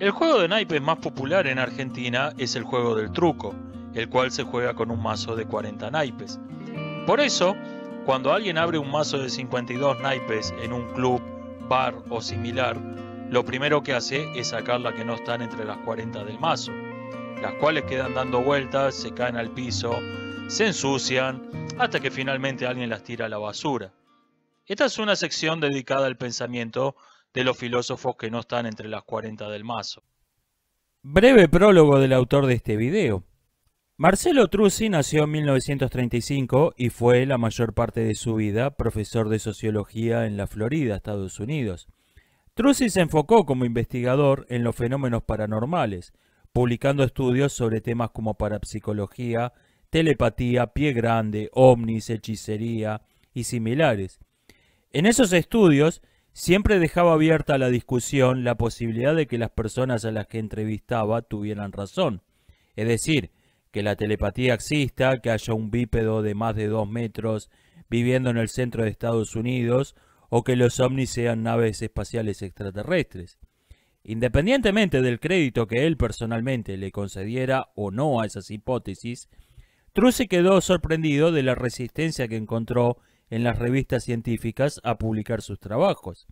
El juego de naipes más popular en Argentina es el juego del truco, el cual se juega con un mazo de 40 naipes. Por eso, cuando alguien abre un mazo de 52 naipes en un club, bar o similar, lo primero que hace es sacar las que no están entre las 40 del mazo, las cuales quedan dando vueltas, se caen al piso, se ensucian, hasta que finalmente alguien las tira a la basura. Esta es una sección dedicada al pensamiento de los filósofos que no están entre las 40 del mazo. Breve prólogo del autor de este video. Marcelo Truzzi nació en 1935 y fue la mayor parte de su vida profesor de sociología en la Florida, Estados Unidos. Truzzi se enfocó como investigador en los fenómenos paranormales, publicando estudios sobre temas como parapsicología, telepatía, pie grande, ovnis, hechicería y similares. En esos estudios Siempre dejaba abierta la discusión la posibilidad de que las personas a las que entrevistaba tuvieran razón. Es decir, que la telepatía exista, que haya un bípedo de más de dos metros viviendo en el centro de Estados Unidos o que los ovnis sean naves espaciales extraterrestres. Independientemente del crédito que él personalmente le concediera o no a esas hipótesis, Truce quedó sorprendido de la resistencia que encontró en las revistas científicas a publicar sus trabajos,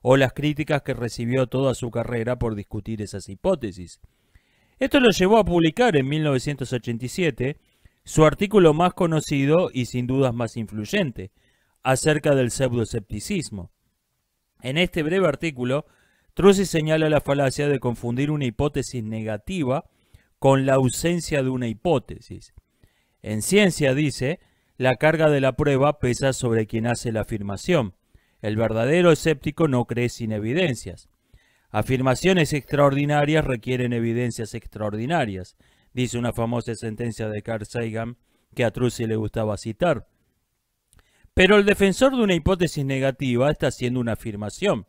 o las críticas que recibió toda su carrera por discutir esas hipótesis. Esto lo llevó a publicar en 1987 su artículo más conocido y sin dudas más influyente, acerca del pseudoescepticismo. En este breve artículo, Trussi señala la falacia de confundir una hipótesis negativa con la ausencia de una hipótesis. En ciencia, dice, la carga de la prueba pesa sobre quien hace la afirmación. El verdadero escéptico no cree sin evidencias. Afirmaciones extraordinarias requieren evidencias extraordinarias, dice una famosa sentencia de Carl Sagan que a Trussi le gustaba citar. Pero el defensor de una hipótesis negativa está haciendo una afirmación.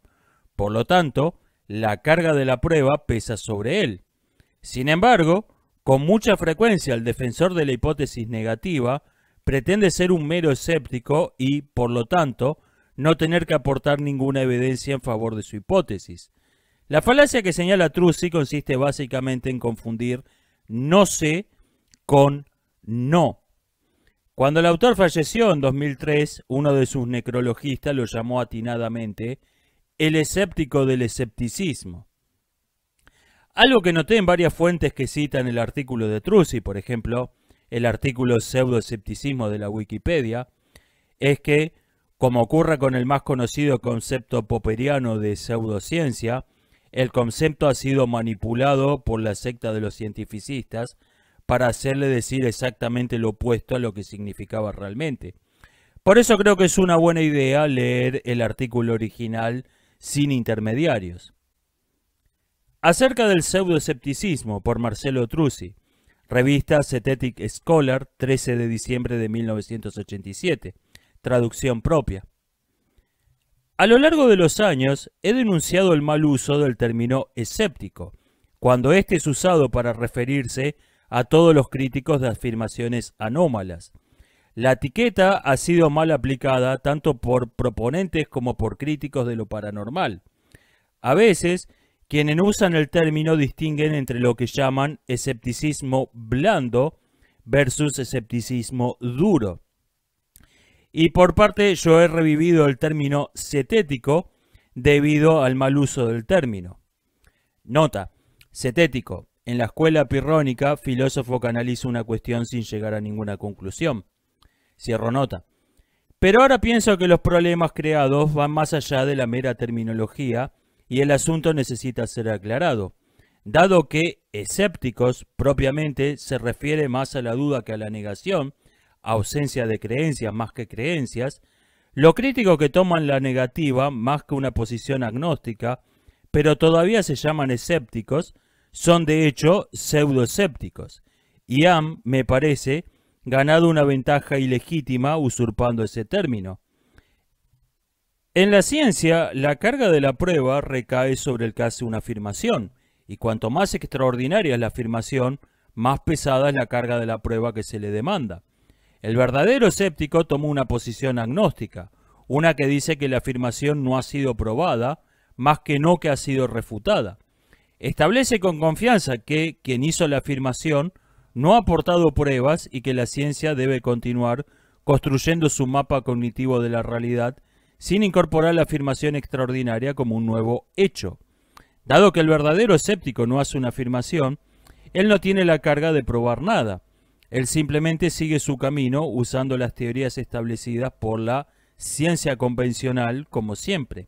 Por lo tanto, la carga de la prueba pesa sobre él. Sin embargo, con mucha frecuencia el defensor de la hipótesis negativa pretende ser un mero escéptico y, por lo tanto, no tener que aportar ninguna evidencia en favor de su hipótesis. La falacia que señala Trussi consiste básicamente en confundir no sé con no. Cuando el autor falleció en 2003, uno de sus necrologistas lo llamó atinadamente el escéptico del escepticismo. Algo que noté en varias fuentes que citan el artículo de Trussi, por ejemplo, el artículo Pseudoescepticismo de la Wikipedia, es que, como ocurre con el más conocido concepto popperiano de pseudociencia, el concepto ha sido manipulado por la secta de los cientificistas para hacerle decir exactamente lo opuesto a lo que significaba realmente. Por eso creo que es una buena idea leer el artículo original sin intermediarios. Acerca del pseudoescepticismo por Marcelo Truzzi, Revista Cetetic Scholar, 13 de diciembre de 1987. Traducción propia. A lo largo de los años he denunciado el mal uso del término escéptico, cuando éste es usado para referirse a todos los críticos de afirmaciones anómalas. La etiqueta ha sido mal aplicada tanto por proponentes como por críticos de lo paranormal. A veces quienes usan el término distinguen entre lo que llaman escepticismo blando versus escepticismo duro. Y por parte yo he revivido el término cetético debido al mal uso del término. Nota, cetético. En la escuela pirrónica, filósofo canaliza una cuestión sin llegar a ninguna conclusión. Cierro nota. Pero ahora pienso que los problemas creados van más allá de la mera terminología y el asunto necesita ser aclarado, dado que escépticos propiamente se refiere más a la duda que a la negación, ausencia de creencias más que creencias, lo críticos que toman la negativa más que una posición agnóstica, pero todavía se llaman escépticos, son de hecho pseudoescépticos, y han, me parece, ganado una ventaja ilegítima usurpando ese término. En la ciencia, la carga de la prueba recae sobre el que hace una afirmación, y cuanto más extraordinaria es la afirmación, más pesada es la carga de la prueba que se le demanda. El verdadero escéptico toma una posición agnóstica, una que dice que la afirmación no ha sido probada, más que no que ha sido refutada. Establece con confianza que quien hizo la afirmación no ha aportado pruebas y que la ciencia debe continuar construyendo su mapa cognitivo de la realidad sin incorporar la afirmación extraordinaria como un nuevo hecho. Dado que el verdadero escéptico no hace una afirmación, él no tiene la carga de probar nada. Él simplemente sigue su camino usando las teorías establecidas por la ciencia convencional, como siempre.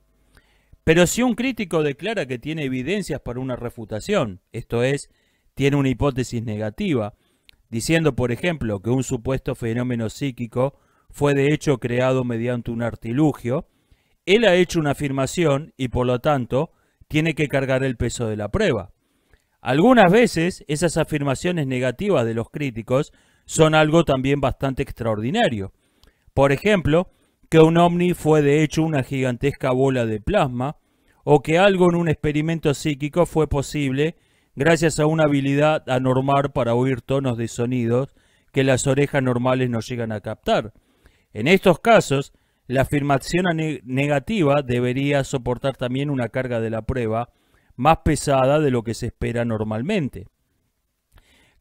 Pero si un crítico declara que tiene evidencias para una refutación, esto es, tiene una hipótesis negativa, diciendo, por ejemplo, que un supuesto fenómeno psíquico fue de hecho creado mediante un artilugio, él ha hecho una afirmación y por lo tanto tiene que cargar el peso de la prueba. Algunas veces esas afirmaciones negativas de los críticos son algo también bastante extraordinario. Por ejemplo, que un ovni fue de hecho una gigantesca bola de plasma, o que algo en un experimento psíquico fue posible gracias a una habilidad anormal para oír tonos de sonidos que las orejas normales no llegan a captar. En estos casos, la afirmación negativa debería soportar también una carga de la prueba más pesada de lo que se espera normalmente.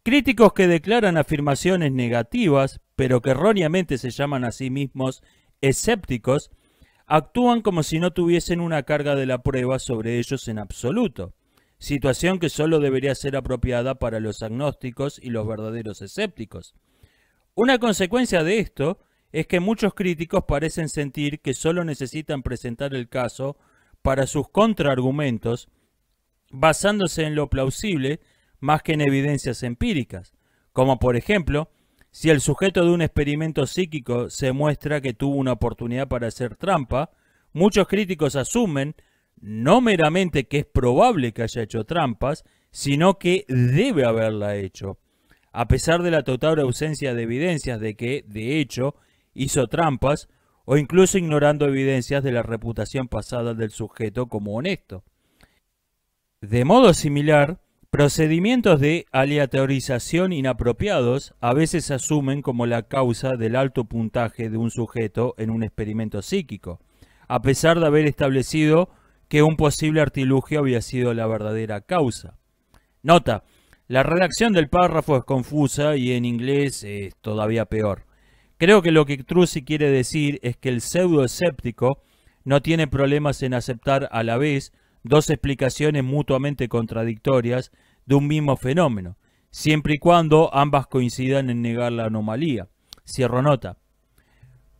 Críticos que declaran afirmaciones negativas, pero que erróneamente se llaman a sí mismos escépticos, actúan como si no tuviesen una carga de la prueba sobre ellos en absoluto, situación que solo debería ser apropiada para los agnósticos y los verdaderos escépticos. Una consecuencia de esto es que muchos críticos parecen sentir que solo necesitan presentar el caso para sus contraargumentos basándose en lo plausible más que en evidencias empíricas, como por ejemplo, si el sujeto de un experimento psíquico se muestra que tuvo una oportunidad para hacer trampa, muchos críticos asumen no meramente que es probable que haya hecho trampas, sino que debe haberla hecho. A pesar de la total ausencia de evidencias de que, de hecho, hizo trampas o incluso ignorando evidencias de la reputación pasada del sujeto como honesto. De modo similar, procedimientos de aleatorización inapropiados a veces se asumen como la causa del alto puntaje de un sujeto en un experimento psíquico, a pesar de haber establecido que un posible artilugio había sido la verdadera causa. Nota, la redacción del párrafo es confusa y en inglés es todavía peor. Creo que lo que Trussi quiere decir es que el pseudoescéptico no tiene problemas en aceptar a la vez dos explicaciones mutuamente contradictorias de un mismo fenómeno, siempre y cuando ambas coincidan en negar la anomalía. Cierro nota.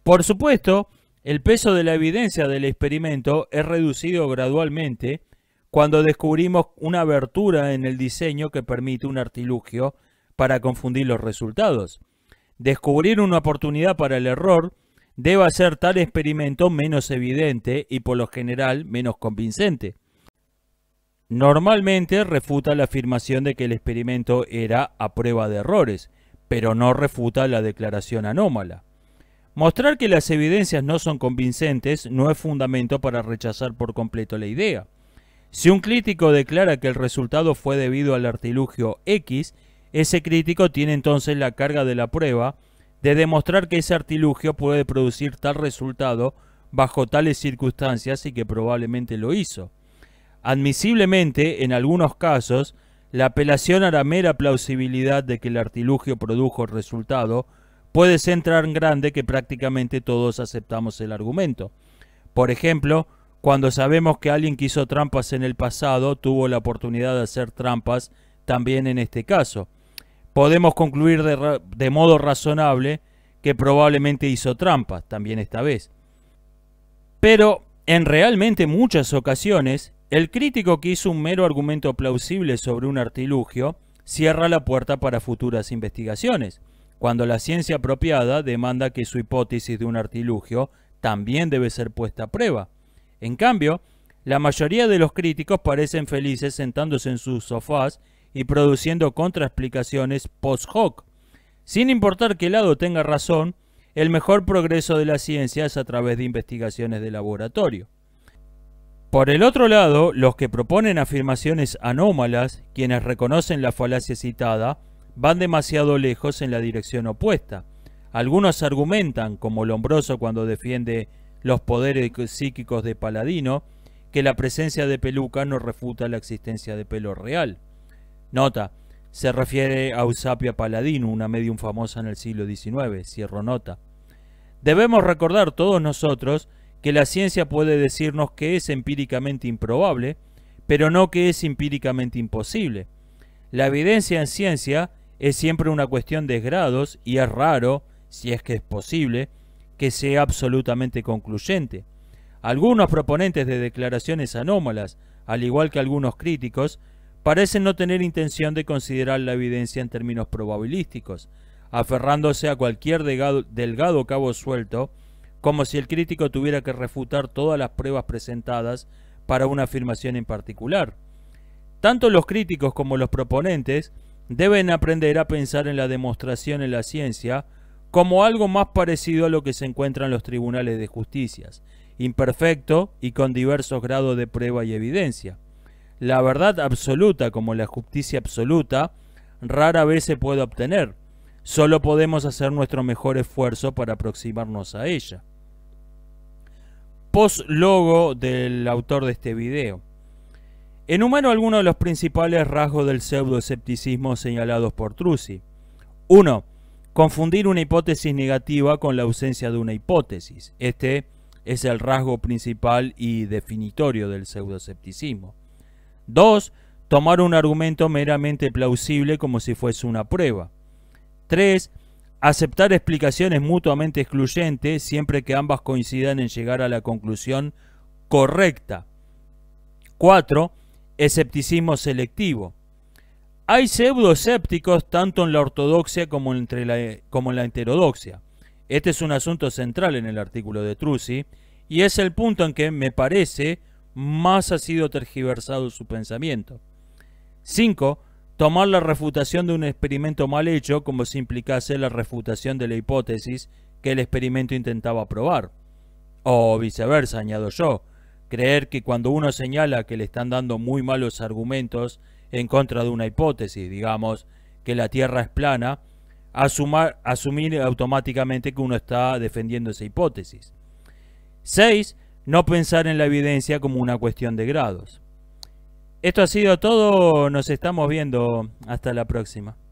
Por supuesto, el peso de la evidencia del experimento es reducido gradualmente cuando descubrimos una abertura en el diseño que permite un artilugio para confundir los resultados descubrir una oportunidad para el error debe hacer tal experimento menos evidente y por lo general menos convincente. Normalmente refuta la afirmación de que el experimento era a prueba de errores, pero no refuta la declaración anómala. Mostrar que las evidencias no son convincentes no es fundamento para rechazar por completo la idea. Si un crítico declara que el resultado fue debido al artilugio X, ese crítico tiene entonces la carga de la prueba de demostrar que ese artilugio puede producir tal resultado bajo tales circunstancias y que probablemente lo hizo. Admisiblemente, en algunos casos, la apelación a la mera plausibilidad de que el artilugio produjo el resultado puede ser tan grande que prácticamente todos aceptamos el argumento. Por ejemplo, cuando sabemos que alguien que hizo trampas en el pasado tuvo la oportunidad de hacer trampas también en este caso podemos concluir de, modo razonable que probablemente hizo trampas, también esta vez. Pero, en realmente muchas ocasiones, el crítico que hizo un mero argumento plausible sobre un artilugio cierra la puerta para futuras investigaciones, cuando la ciencia apropiada demanda que su hipótesis de un artilugio también debe ser puesta a prueba. En cambio, la mayoría de los críticos parecen felices sentándose en sus sofás y produciendo contraexplicaciones post hoc. Sin importar qué lado tenga razón, el mejor progreso de la ciencia es a través de investigaciones de laboratorio. Por el otro lado, los que proponen afirmaciones anómalas, quienes reconocen la falacia citada, van demasiado lejos en la dirección opuesta. Algunos argumentan, como Lombroso cuando defiende los poderes psíquicos de Paladino, que la presencia de peluca no refuta la existencia de pelo real. Nota. Se refiere a Eusapia Paladino, una medium famosa en el siglo XIX. Cierro nota. Debemos recordar todos nosotros que la ciencia puede decirnos que es empíricamente improbable, pero no que es empíricamente imposible. La evidencia en ciencia es siempre una cuestión de grados y es raro, si es que es posible, que sea absolutamente concluyente. Algunos proponentes de declaraciones anómalas, al igual que algunos críticos, parece no tener intención de considerar la evidencia en términos probabilísticos, aferrándose a cualquier delgado, cabo suelto, como si el crítico tuviera que refutar todas las pruebas presentadas para una afirmación en particular. Tanto los críticos como los proponentes deben aprender a pensar en la demostración en la ciencia como algo más parecido a lo que se encuentra en los tribunales de justicias, imperfecto y con diversos grados de prueba y evidencia la verdad absoluta como la justicia absoluta rara vez se puede obtener. Solo podemos hacer nuestro mejor esfuerzo para aproximarnos a ella. Post del autor de este video. Enumero algunos de los principales rasgos del pseudoescepticismo señalados por Trucy. 1. Confundir una hipótesis negativa con la ausencia de una hipótesis. Este es el rasgo principal y definitorio del pseudoescepticismo. 2. Tomar un argumento meramente plausible como si fuese una prueba. 3. Aceptar explicaciones mutuamente excluyentes siempre que ambas coincidan en llegar a la conclusión correcta. 4. Escepticismo selectivo. Hay pseudoescépticos tanto en la ortodoxia como, en la heterodoxia. Este es un asunto central en el artículo de Trussi, y es el punto en que me parece más ha sido tergiversado su pensamiento. 5. Tomar la refutación de un experimento mal hecho como si implicase la refutación de la hipótesis que el experimento intentaba probar. O viceversa, añado yo, creer que cuando uno señala que le están dando muy malos argumentos en contra de una hipótesis, digamos, que la Tierra es plana, asumir automáticamente que uno está defendiendo esa hipótesis. 6 no pensar en la evidencia como una cuestión de grados. Esto ha sido todo, nos estamos viendo, hasta la próxima.